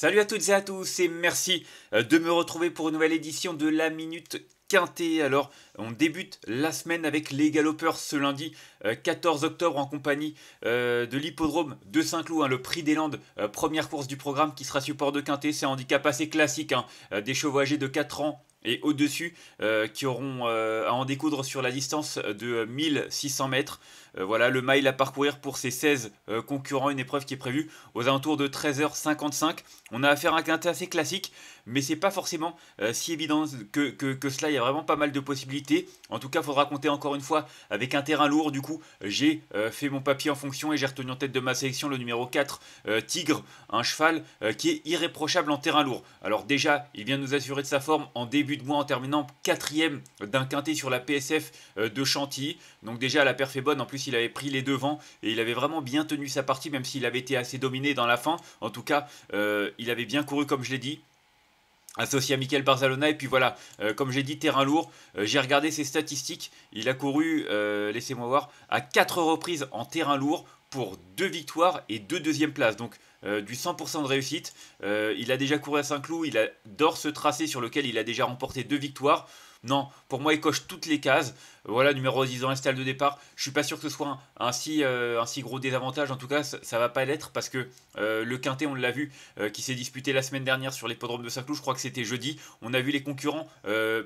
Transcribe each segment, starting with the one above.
Salut à toutes et à tous et merci euh, de me retrouver pour une nouvelle édition de la Minute Quintée. Alors, on débute la semaine avec les galopeurs ce lundi 14 euh, octobre en compagnie euh, de l'hippodrome de Saint-Cloud, hein, le prix des Landes, première course du programme qui sera support de Quintée, C'est un handicap assez classique, hein, des chevaux âgés de 4 ans et au-dessus qui auront à en découdre sur la distance de 1600 mètres. Euh, voilà le mail à parcourir pour ces 16 euh, concurrents, une épreuve qui est prévue aux alentours de 13h55. On a affaire à un quintet assez classique, mais c'est pas forcément euh, si évident que, que, cela. Il y a vraiment pas mal de possibilités. En tout cas, il faudra compter encore une fois avec un terrain lourd. Du coup, j'ai fait mon papier en fonction et j'ai retenu en tête de ma sélection le numéro 4, Tigre, un cheval qui est irréprochable en terrain lourd. Alors déjà, il vient nous assurer de sa forme en début de mois en terminant quatrième d'un quintet sur la PSF de Chantilly. Donc déjà, la perf est bonne. En plus, il avait pris les devants et il avait vraiment bien tenu sa partie, même s'il avait été assez dominé dans la fin. En tout cas, euh, il avait bien couru, comme je l'ai dit associé à Michael Barzalona. Et puis voilà, euh, comme j'ai dit, terrain lourd. Euh, j'ai regardé ses statistiques. Il a couru, laissez-moi voir, à 4 reprises en terrain lourd pour 2 victoires et 2 deuxièmes places. Donc du 100% de réussite. il a déjà couru à Saint-Cloud. Il adore ce tracé sur lequel il a déjà remporté 2 victoires. Non, pour moi, il coche toutes les cases. Voilà, numéro 10 dans l'installe de départ. Je suis pas sûr que ce soit un, euh, si, gros désavantage. En tout cas, ça, ne va pas l'être parce que euh, le Quintet, on l'a vu, euh, qui s'est disputé la semaine dernière sur l'hippodrome de Saint-Cloud, je crois que c'était jeudi. On a vu les concurrents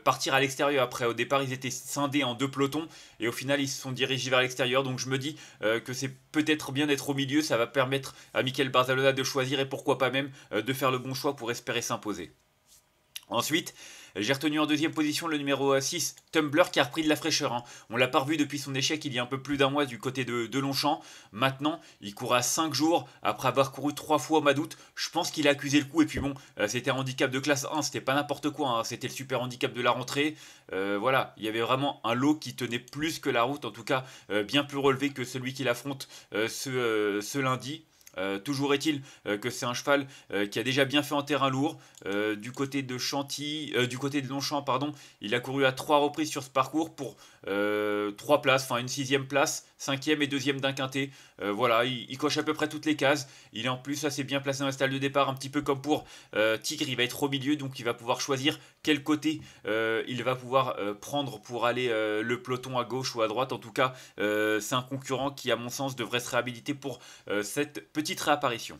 partir à l'extérieur après. Au départ, ils étaient scindés en deux pelotons et au final, ils se sont dirigés vers l'extérieur. Donc, je me dis que c'est peut-être bien d'être au milieu. Ça va permettre à Michael Barzalona de choisir et pourquoi pas même de faire le bon choix pour espérer s'imposer. Ensuite, j'ai retenu en deuxième position le numéro 6, Tumblr, qui a repris de la fraîcheur. Hein. On l'a pas revu depuis son échec il y a un peu plus d'un mois du côté de, Longchamp. Maintenant, il court à 5 jours après avoir couru 3 fois au mois d'août. Je pense qu'il a accusé le coup. Et puis bon, euh, c'était un handicap de classe 1, c'était pas n'importe quoi. Hein. C'était le super handicap de la rentrée. Euh, voilà, il y avait vraiment un lot qui tenait plus que la route, en tout cas euh, bien plus relevé que celui qu'il affronte ce lundi. Euh, toujours est-il euh, que c'est un cheval euh, qui a déjà bien fait en terrain lourd. du côté de Chantilly, du côté de Longchamp, pardon, il a couru à trois reprises sur ce parcours pour euh, trois places, enfin une sixième place, cinquième et deuxième d'un quintet. Euh, voilà, il, coche à peu près toutes les cases. Il est en plus assez bien placé dans la salle de départ, un petit peu comme pour euh, Tigre, il va être au milieu, donc il va pouvoir choisir quel côté il va pouvoir prendre pour aller le peloton à gauche ou à droite. En tout cas, c'est un concurrent qui, à mon sens, devrait se réhabiliter pour cette petite réapparition.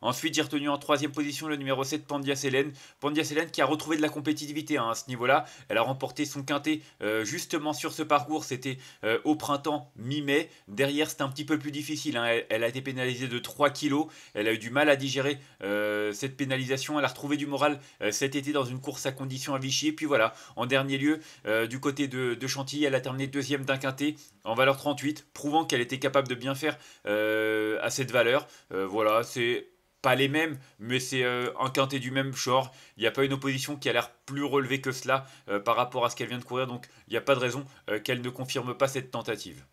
Ensuite, j'ai retenu en troisième position le numéro 7, Pandia Selen. Pandia Selen qui a retrouvé de la compétitivité hein, à ce niveau-là. Elle a remporté son quintet euh, justement sur ce parcours. C'était euh, au printemps, mi-mai. Derrière, c'était un petit peu plus difficile. Hein. Elle, a été pénalisée de 3 kg. Elle a eu du mal à digérer euh, cette pénalisation. Elle a retrouvé du moral cet été dans une course à condition à Vichy. puis voilà, en dernier lieu, du côté de, de, Chantilly, elle a terminé deuxième d'un quintet en valeur 38, prouvant qu'elle était capable de bien faire à cette valeur. voilà, c'est pas les mêmes, mais c'est euh, un quintet du même genre. Il n'y a pas une opposition qui a l'air plus relevée que cela euh, par rapport à ce qu'elle vient de courir, donc il n'y a pas de raison euh, qu'elle ne confirme pas cette tentative.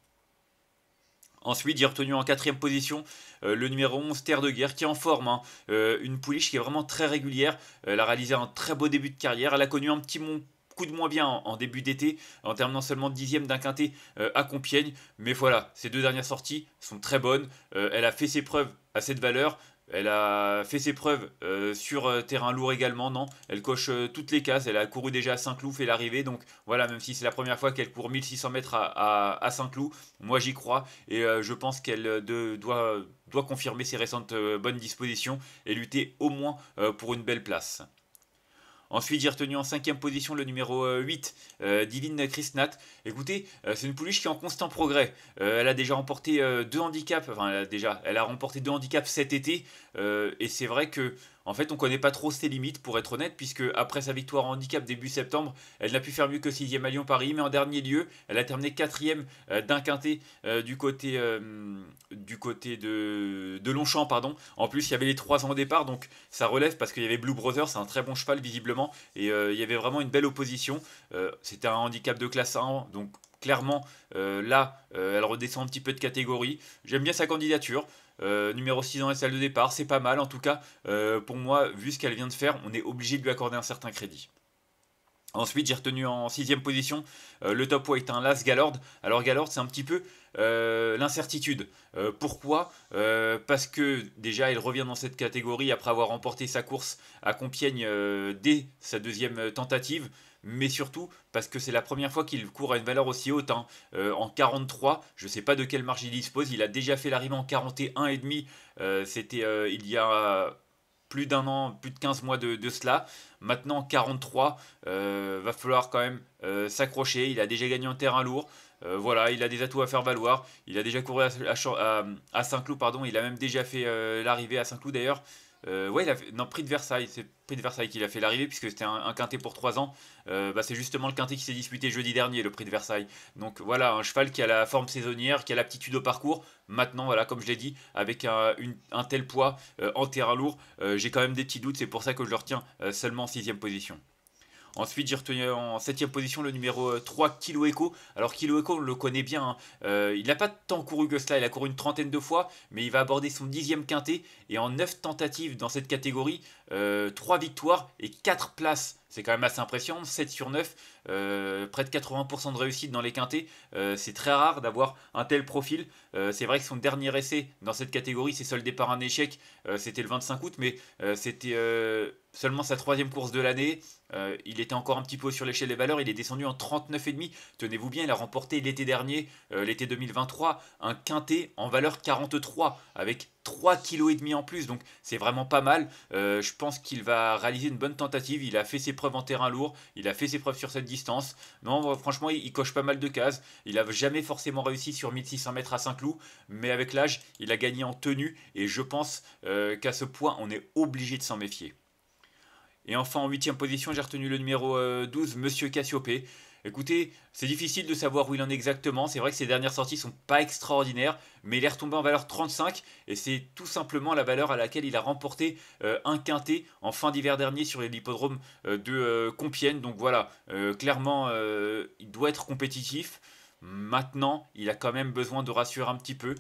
Ensuite, j'ai retenu en quatrième position le numéro 11, Terre de Guerre, qui est en forme. Hein. une pouliche qui est vraiment très régulière. Elle a réalisé un très beau début de carrière. Elle a connu un petit coup de moins bien en, début d'été, en terminant seulement dixième d'un quintet à Compiègne. Mais voilà, ses deux dernières sorties sont très bonnes. elle a fait ses preuves à cette valeur. Elle a fait ses preuves euh, sur euh, terrain lourd également, non Elle coche euh, toutes les cases, elle a couru déjà à Saint-Cloud, fait l'arrivée, donc voilà, même si c'est la première fois qu'elle court 1600 mètres à, Saint-Cloud, moi j'y crois, et je pense qu'elle doit confirmer ses récentes bonnes dispositions et lutter au moins pour une belle place. Ensuite, j'ai retenu en cinquième position le numéro 8, Divine Nat. Écoutez, euh, c'est une pouliche qui est en constant progrès. Euh, elle a déjà remporté euh, deux handicaps, enfin, déjà, elle a remporté deux handicaps cet été, et c'est vrai que en fait, on ne connaît pas trop ses limites, pour être honnête, puisque après sa victoire en handicap début septembre, elle n'a pu faire mieux que 6 à Lyon-Paris, mais en dernier lieu, elle a terminé 4 euh, d'un quintet euh, du côté, euh, du côté de, de, Longchamp. Pardon. En plus, il y avait les trois ans au départ, donc ça relève parce qu'il y avait Blue Brother, c'est un très bon cheval visiblement, et il y avait vraiment une belle opposition. C'était un handicap de classe 1, donc clairement, euh, là, euh, elle redescend un petit peu de catégorie. J'aime bien sa candidature. Euh, numéro 6 dans la salle de départ, c'est pas mal en tout cas. pour moi, vu ce qu'elle vient de faire, on est obligé de lui accorder un certain crédit. Ensuite, j'ai retenu en sixième position le top est un Las Alors Galord, c'est un petit peu l'incertitude. pourquoi Parce que déjà, elle revient dans cette catégorie après avoir remporté sa course à Compiègne dès sa deuxième tentative mais surtout parce que c'est la première fois qu'il court à une valeur aussi haute. Hein. Euh, en 43, je ne sais pas de quelle marge il dispose. Il a déjà fait l'arrivée en 41,5. demi. Euh, c'était euh, il y a plus d'un an, plus de 15 mois de, cela. Maintenant, 43, va falloir quand même s'accrocher. Il a déjà gagné en terrain lourd. voilà, il a des atouts à faire valoir. Il a déjà couru à, Saint-Cloud, pardon. Il a même déjà fait l'arrivée à Saint-Cloud d'ailleurs. Euh, ouais, non, prix de Versailles, c'est prix de Versailles qui l'a fait l'arrivée puisque c'était un, quintet pour 3 ans. Euh, bah, c'est justement le quintet qui s'est disputé jeudi dernier, le prix de Versailles. Donc voilà, un cheval qui a la forme saisonnière, qui a l'aptitude au parcours. Maintenant, voilà, comme je l'ai dit, avec un, tel poids euh, en terrain lourd, euh, j'ai quand même des petits doutes. C'est pour ça que je le retiens seulement en sixième position. Ensuite, j'ai retenu en 7 position le numéro 3, euh, Kilo Echo. Alors, Kilo Echo, on le connaît bien. Hein. Euh, il n'a pas tant couru que cela. Il a couru une trentaine de fois, mais il va aborder son dixième quintet. Et en 9 tentatives dans cette catégorie, 3 euh, victoires et 4 places. C'est quand même assez impressionnant. 7 sur 9. Euh, près de 80% de réussite dans les quintés. Euh, c'est très rare d'avoir un tel profil. Euh, c'est vrai que son dernier essai dans cette catégorie s'est soldé par un échec. c'était le 25 août, mais c'était seulement sa troisième course de l'année. il était encore un petit peu sur l'échelle des valeurs. Il est descendu en 39,5. Tenez-vous bien, il a remporté l'été dernier, l'été 2023, un quintet en valeur 43 avec 3,5 kg en plus. Donc c'est vraiment pas mal. je pense qu'il va réaliser une bonne tentative. Il a fait ses preuves en terrain lourd. Il a fait ses preuves sur cette non, franchement, il, coche pas mal de cases. Il n'a jamais forcément réussi sur 1600 mètres à Saint-Cloud, mais avec l'âge, il a gagné en tenue et je pense euh, qu'à ce point, on est obligé de s'en méfier. Et enfin, en huitième position, j'ai retenu le numéro 12, euh, Monsieur Cassiopée. Écoutez, c'est difficile de savoir où il en est exactement. C'est vrai que ses dernières sorties sont pas extraordinaires, mais il est retombé en valeur 35 et c'est tout simplement la valeur à laquelle il a remporté euh, un quintet en fin d'hiver dernier sur l'hippodrome euh, de euh, Compiègne. Donc voilà, clairement, il doit être compétitif. Maintenant, il a quand même besoin de rassurer un petit peu.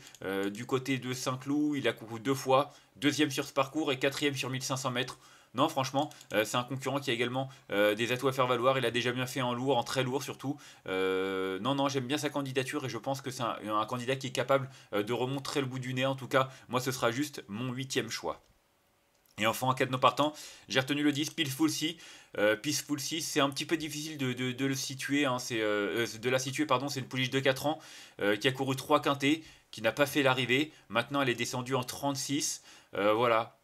du côté de Saint-Cloud, il a couru deux fois, deuxième sur ce parcours et quatrième sur 1500 mètres. Non, franchement, euh, c'est un concurrent qui a également euh, des atouts à faire valoir. Il a déjà bien fait en lourd, en très lourd surtout. Euh, non, non, j'aime bien sa candidature et je pense que c'est un, candidat qui est capable de remontrer le bout du nez. En tout cas, moi, ce sera juste mon huitième choix. Et enfin, en cas de non partant, j'ai retenu le 10, Peaceful Sea. Peaceful c'est un petit peu difficile de, le situer. Hein. c'est, de la situer, pardon, c'est une pouliche de 4 ans qui a couru 3 quintés, qui n'a pas fait l'arrivée. Maintenant, elle est descendue en 36. voilà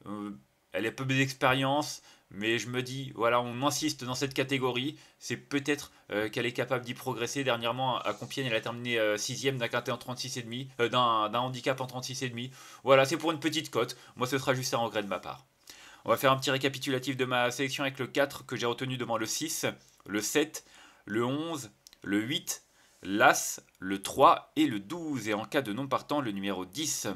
elle est peu d'expérience, mais je me dis, voilà, on insiste dans cette catégorie, c'est peut-être euh, qu'elle est capable d'y progresser. Dernièrement, à Compiègne, elle a terminé 6ème euh, d'un en euh, d'un handicap en 36,5. Voilà, c'est pour une petite cote. Moi, ce sera juste un regret de ma part. On va faire un petit récapitulatif de ma sélection avec le 4 que j'ai retenu devant le 6, le 7, le 11, le 8, l'As, le 3 et le 12. Et en cas de non partant, le numéro 10.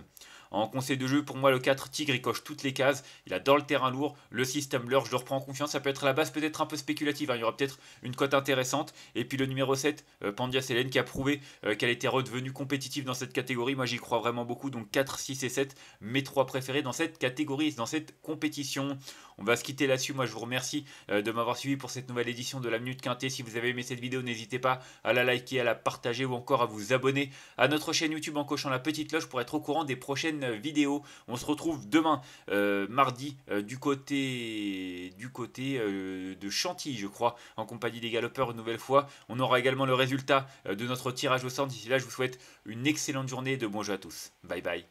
En conseil de jeu, pour moi, le 4, Tigre, il coche toutes les cases. Il a dans le terrain lourd, le système leur, je le reprends en confiance. Ça peut être à la base peut-être un peu spéculative, hein. il y aura peut-être une cote intéressante. Et puis le numéro 7, euh, Pandia Selen, qui a prouvé euh, qu'elle était redevenue compétitive dans cette catégorie. Moi, j'y crois vraiment beaucoup. Donc 4, 6 et 7, mes trois préférés dans cette catégorie, dans cette compétition. On va se quitter là-dessus. Moi, je vous remercie euh, de m'avoir suivi pour cette nouvelle édition de la Minute Quintée. Si vous avez aimé cette vidéo, n'hésitez pas à la liker, à la partager ou encore à vous abonner à notre chaîne YouTube en cochant la petite cloche pour être au courant des prochaines euh, vidéos. On se retrouve demain, euh, mardi, du côté, du côté de Chantilly, je crois, en compagnie des galopeurs une nouvelle fois. On aura également le résultat de notre tirage au centre. D'ici là, je vous souhaite une excellente journée et de bons jeu à tous. Bye bye.